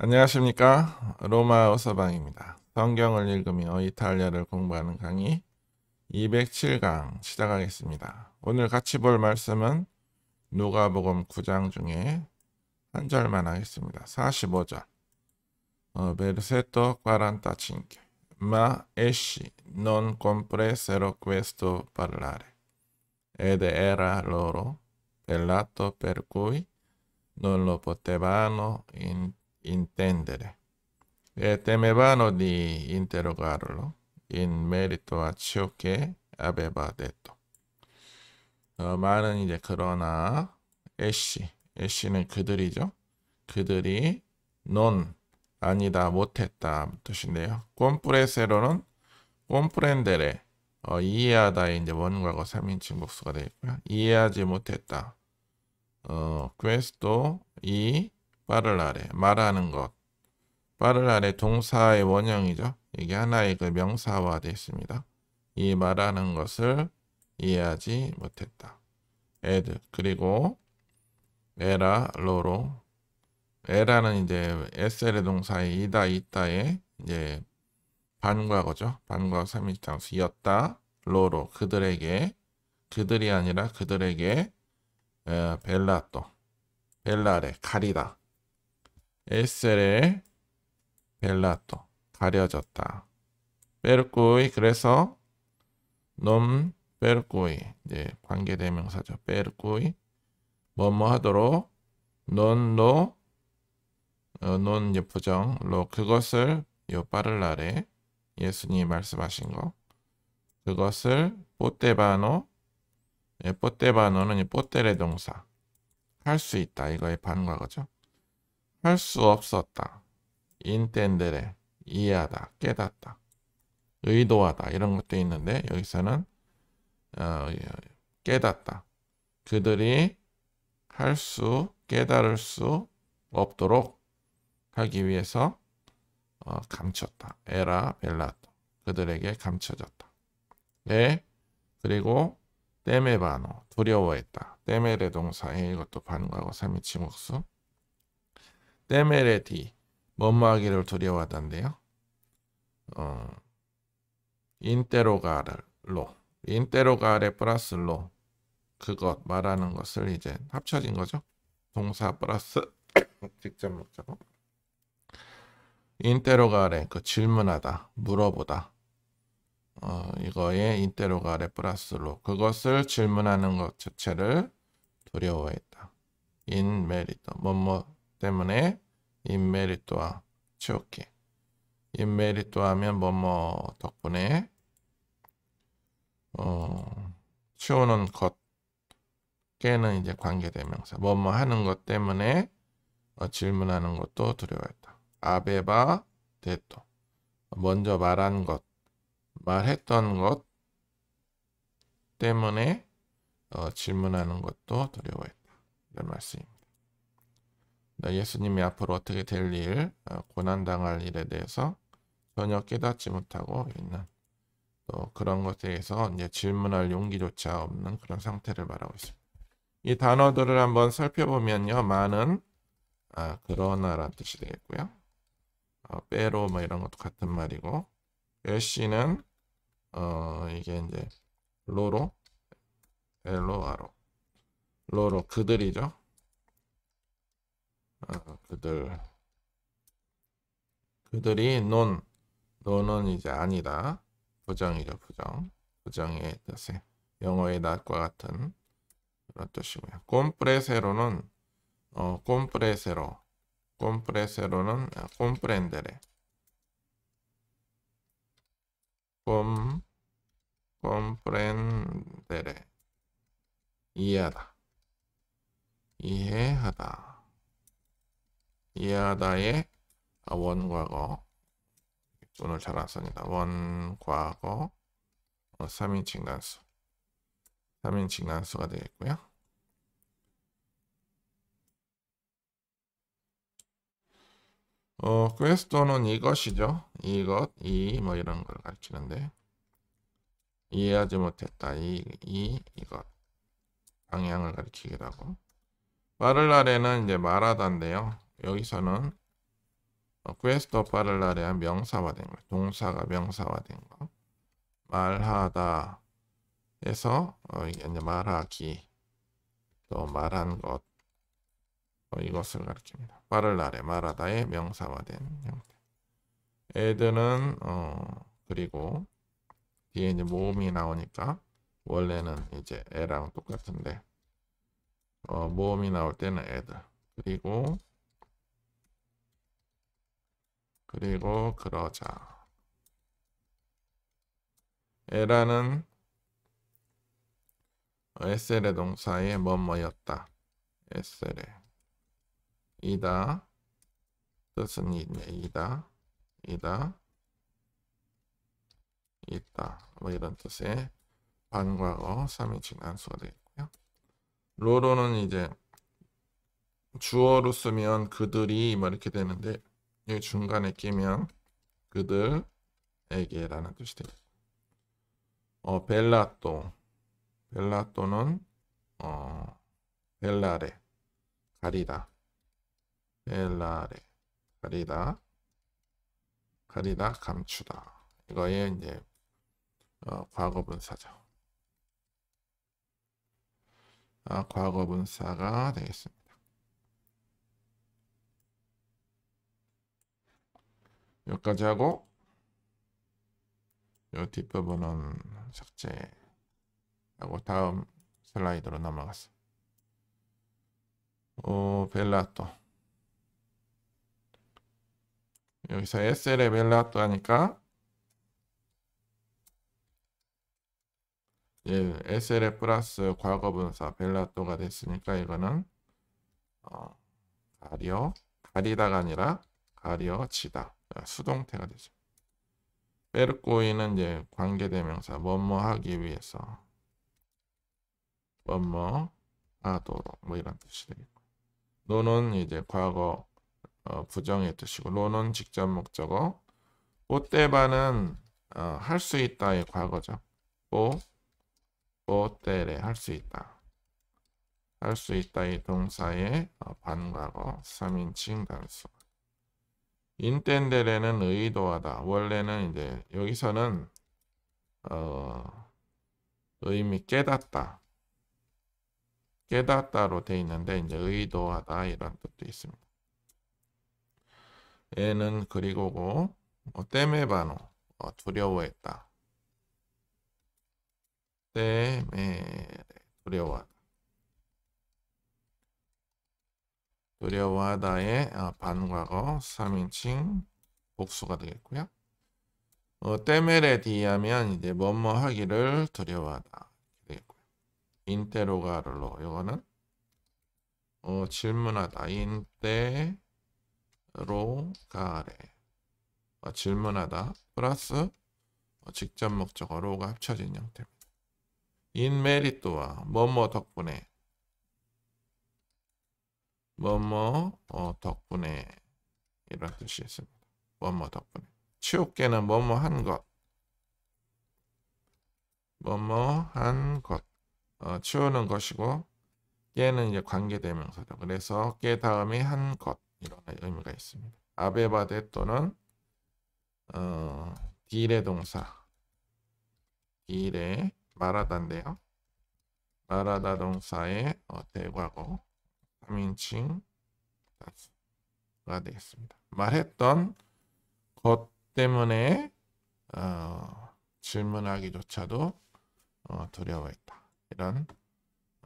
안녕하십니까 로마어 서방입니다. 성경을 읽으며 이탈리아를 공부하는 강의 207강 시작하겠습니다. 오늘 같이 볼 말씀은 누가복음 9장 중에 한 절만 하겠습니다. 45절 Versetto 45 Ma essi non compresero questo parlare ed era loro pelato per cui non lo potevano interpretare intendere. E temevano di interrogarlo in merito a ciò che aveva detto. 어, 말은 이제 그러나 에쉬에쉬는 그들이죠. 그들이 non 아니다 못했다 뜻인데요. 꼼프레세로는 꼼프렌데레 어, 이해하다의 이제 원과거 3인칭 복수가 되어 있고요. 이해하지 못했다. 어, questo 이 빠를 아래 말하는 것 빠를 아래 동사의 원형이죠. 이게 하나의 그 명사화 됐습니다. 이 말하는 것을 이해하지 못했다. 에드 그리고 에라 로로 에라는 이제 SL의 동사의 이다 있다의 이제 반과거죠. 반과거 3인수이다 로로 그들에게 그들이 아니라 그들에게 에, 벨라또 벨라레 가리다 SLL 벨라토 가려졌다. 베르꾸이 그래서 놈 베르꾸이 이제 관계 대명사죠. 베르꾸이 뭐 뭐 하도록 논로 어, 논 이제 부정 로 그것을 요 빠른 날에 예수님이 말씀하신 거 그것을 뽀떼바노 예, 뽀떼바노는 뽀떼레 동사 할 수 있다 이거의 반과거죠. 할수 없었다. 인텐데레, 이해하다, 깨닫다, 의도하다 이런 것도 있는데 여기서는 어, 예, 깨닫다. 그들이 할 수, 깨달을 수 없도록 하기 위해서 어, 감췄다. 에라 벨라토. 그들에게 감춰졌다. 네. 그리고 때메바노 두려워했다. 때메레 동사에 이것도 반과고 3인 지목수 때메레티 머마하기를 두려워하던데요. 어, 인테로가를로 인테로가레 플러스 로 그것 말하는 것을 이제 합쳐진 거죠. 동사 플러스 직접 목적어. 인테로가레 그 질문하다 물어보다 어, 이거에 인테로가레 플러스로 그것을 질문하는 것 자체를 두려워했다. 인 메리터 뭐뭐 때문에 in merito와 채우기 in merito 하면 뭐 뭐 덕분에 어, 치우는것 깨는 이제 관계대명사 뭐 뭐 하는 것 때문에 어, 질문하는 것도 두려워했다. 아베바 데토 먼저 말한 것 말했던 것 때문에 어, 질문하는 것도 두려워했다. 이런 말씀입니다. 네, 예수님이 앞으로 어떻게 될 일, 어, 고난당할 일에 대해서 전혀 깨닫지 못하고 있는 또 그런 것에 대해서 이제 질문할 용기조차 없는 그런 상태를 말하고 있습니다. 이 단어들을 한번 살펴보면요. 많은 아, 그러나란 뜻이 되겠고요. 어, 빼로 뭐 이런 것도 같은 말이고 엘씨는 어, 이게 이제 로로 엘로아로 로로 그들이죠. 아, 그들 그들이 논 논은 이제 아니다 부정이죠 부정 부정의 뜻에 영어의 낮과 같은 그런 뜻이고요 꼼프레세로는 어, 꼼프레세로 꼼프레세로는 아, 꼼프렌데레 꼼 꼼프렌데레 이해하다 이해하다 이하다의 아, 원과거 오늘 잘안 씁니다. 원과거 3인칭 어, 단수 3인칭 단수가 되겠고요. 어, 퀘스토는 이것이죠. 이것, 이, 뭐 이런 걸가르치는데 이해하지 못했다. 이, 이, 이것 방향을 가르치기도 하고 말을 날에는 이제 말하다인데요. 여기서는 퀘스 e s t a p a r 명사화된 거, 동사가 명사화된 거. 말하다 해서 어, 이게 이제 말하기 또 말한 것 어, 이것을 가리킵니다. p a r l 말하다의 명사화된 형태. 에드는 어, 그리고 뒤에 이제 모음이 나오니까 원래는 이제 애랑 똑같은데 어, 모음이 나올 때는 애들 그리고 그리고 그러자 에라는 SL의 동사의 뭐뭐였다. SL의 이다 뜻은 있네. 이다 이다 있다 뭐 이런 뜻의 반과거 3인칭 단수가 되겠고요. 로로는 이제 주어로 쓰면 그들이 뭐 이렇게 되는데 이 중간에 끼면 그들에게라는 뜻이 됩 어, 벨라또 벨라또는 어, 벨라레 가리다 벨라레 가리다 가리다 감추다 이거의 이제 어, 과거분사죠. 아, 과거분사가 되겠습니다. 여기까지 하고 요 뒷부분은 삭제하고 다음 슬라이드로 넘어갔서오 벨라또 여기서 SL에 벨라또 하니까 예, s l 플러스 과거분사 벨라또가 됐으니까 이거는 어, 가려 가리다가 아니라 아리어가 지다. 아, 수동태가 되죠. 페르꼬이는 이제 관계대명사 뭐뭐 하기 위해서 뭐뭐 하도록 뭐 이런 뜻이 되겠고 노는 이제 과거 어, 부정의 뜻이고 로는 직접 목적어 꽃대바는 어, 할수 있다의 과거죠. 오, 오때레 할수 있다. 할 수 있다의 동사의 어, 반과거 3인칭 단수 인텐데레는 의도하다. 원래는 이제 여기서는 어, 의미 깨닫다. 깨닫다로 돼 있는데 이제 의도하다 이런 뜻도 있습니다. 얘는 그리고고 어, 때메바노 어, 두려워했다. 때메 두려워하다. 두려워하다의 아, 반과거 3인칭 복수가 되겠고요. 어, 때멜에 디하면 이제 뭐뭐 하기를 두려워하다 되겠고요. 인테로가를로 이거는 어, 질문하다 인테로가레 어, 질문하다 플러스 어, 직접 목적어로가 합쳐진 형태입니다. 인메리트와 뭐뭐 덕분에 뭐뭐 어, 덕분에 이런 뜻이 있습니다. 뭐뭐 덕분에 치욕계는 뭐뭐 한 것, 뭐뭐 한 것, 어, 치우는 것이고 깨는 이제 관계대명사죠. 그래서 깨 다음에 한 것 이런 의미가 있습니다. 아베바데 또는 어, 딜의 동사, 딜의 말하다인데요. 말하다 동사의 어, 대과고 3인칭가 되겠습니다. 말했던 것 때문에 어, 질문하기조차도 어, 두려워했다. 이런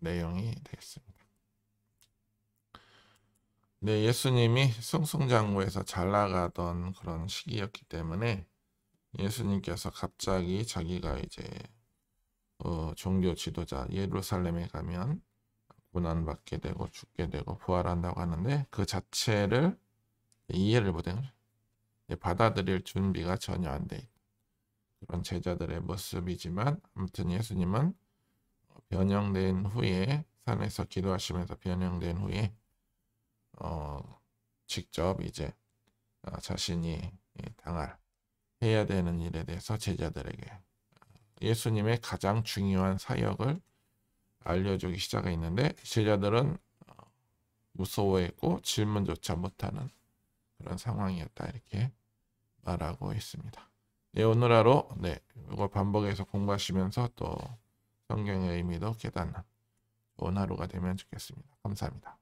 내용이 되겠습니다. 네, 예수님이 승승장구에서 잘 나가던 그런 시기였기 때문에 예수님께서 갑자기 자기가 이제 어, 종교 지도자 예루살렘에 가면 고난받게 되고 죽게 되고 부활한다고 하는데 그 자체를 이해를 못해요. 받아들일 준비가 전혀 안돼 그런 제자들의 모습이지만 아무튼 예수님은 변형된 후에 산에서 기도하시면서 변형된 후에 어, 직접 이제 어, 자신이 당할 해야 되는 일에 대해서 제자들에게 어, 예수님의 가장 중요한 사역을 알려주기 시작했는데 제자들은 무서워했고 질문조차 못하는 그런 상황이었다 이렇게 말하고 있습니다. 네, 오늘 하루 네, 이거 반복해서 공부하시면서 또 성경의 의미도 깨닫는 좋은 하루가 되면 좋겠습니다. 감사합니다.